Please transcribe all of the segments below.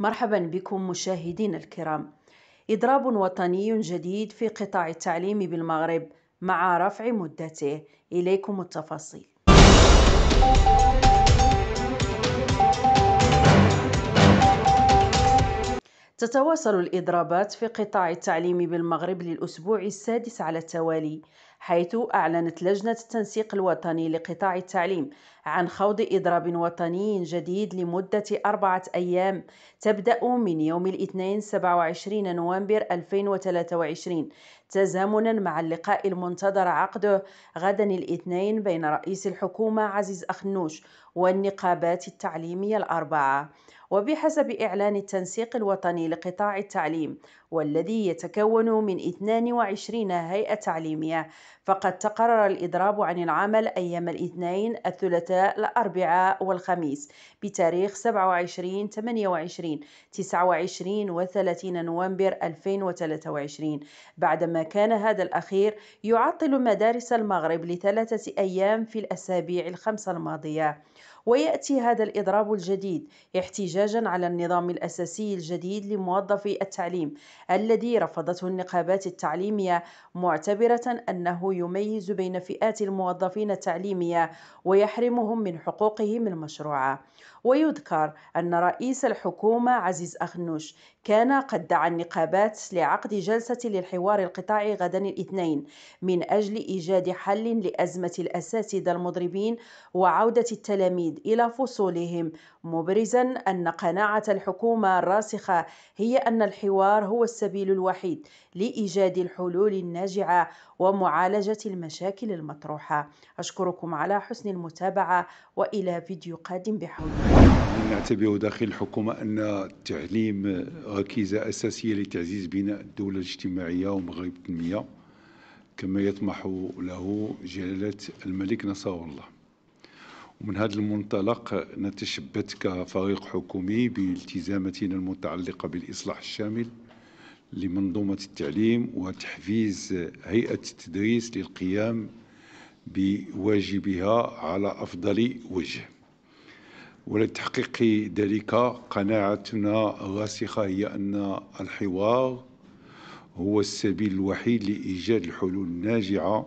مرحبا بكم مشاهدينا الكرام إضراب وطني جديد في قطاع التعليم بالمغرب مع رفع مدته إليكم التفاصيل تتواصل الإضرابات في قطاع التعليم بالمغرب للأسبوع السادس على التوالي حيث أعلنت لجنة التنسيق الوطني لقطاع التعليم عن خوض إضراب وطني جديد لمدة أربعة أيام تبدأ من يوم الاثنين 27 نوفمبر 2023 تزامنا مع اللقاء المنتظر عقده غدا الاثنين بين رئيس الحكومة عزيز أخنوش والنقابات التعليمية الأربعة وبحسب إعلان التنسيق الوطني لقطاع التعليم والذي يتكون من 22 هيئة تعليمية فقد تقرر الإضراب عن العمل أيام الاثنين الثلاثاء الأربعاء والخميس بتاريخ 27 28 29 و 30 نوفمبر 2023 بعدما كان هذا الأخير يعطل مدارس المغرب لثلاثة أيام في الأسابيع الخمسة الماضية ويأتي هذا الإضراب الجديد احتجاجا على النظام الأساسي الجديد لموظفي التعليم الذي رفضته النقابات التعليمية معتبرة أنه يميز بين فئات الموظفين التعليمية ويحرمهم من حقوقهم المشروعة ويذكر أن رئيس الحكومة عزيز أغنوش كان قد دعا النقابات لعقد جلسة للحوار القطاعي غدا الاثنين من أجل إيجاد حل لأزمة الأساتذة المضربين وعودة التلاميذ إلى فصولهم مبرزا أن قناعة الحكومة الراسخة هي أن الحوار هو السبيل الوحيد لإيجاد الحلول الناجعة ومعالجة المشاكل المطروحة أشكركم على حسن المتابعة وإلى فيديو قادم بحول الله نعتبر داخل الحكومة أن التعليم ركيزة أساسية لتعزيز بناء الدولة الاجتماعية ومغرب التنمية كما يطمح له جلالة الملك نصر الله ومن هذا المنطلق نتشبت كفريق حكومي بالتزاماتنا المتعلقة بالإصلاح الشامل لمنظومة التعليم وتحفيز هيئة التدريس للقيام بواجبها على أفضل وجه ولتحقيق ذلك قناعتنا الراسخة هي أن الحوار هو السبيل الوحيد لإيجاد الحلول الناجعة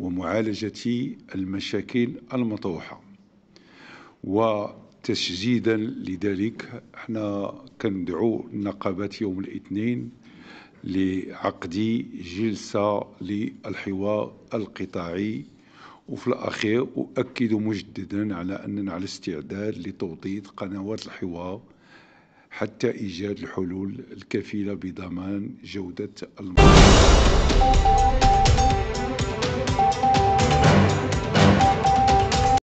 ومعالجة المشاكل المطروحة وتشجيدا لذلك احنا كندعو النقابات يوم الاثنين لعقد جلسة للحوار القطاعي وفي الأخير أؤكد مجددا على أننا على استعداد لتوطيد قنوات الحوار حتى إيجاد الحلول الكفيلة بضمان جودة المنطقة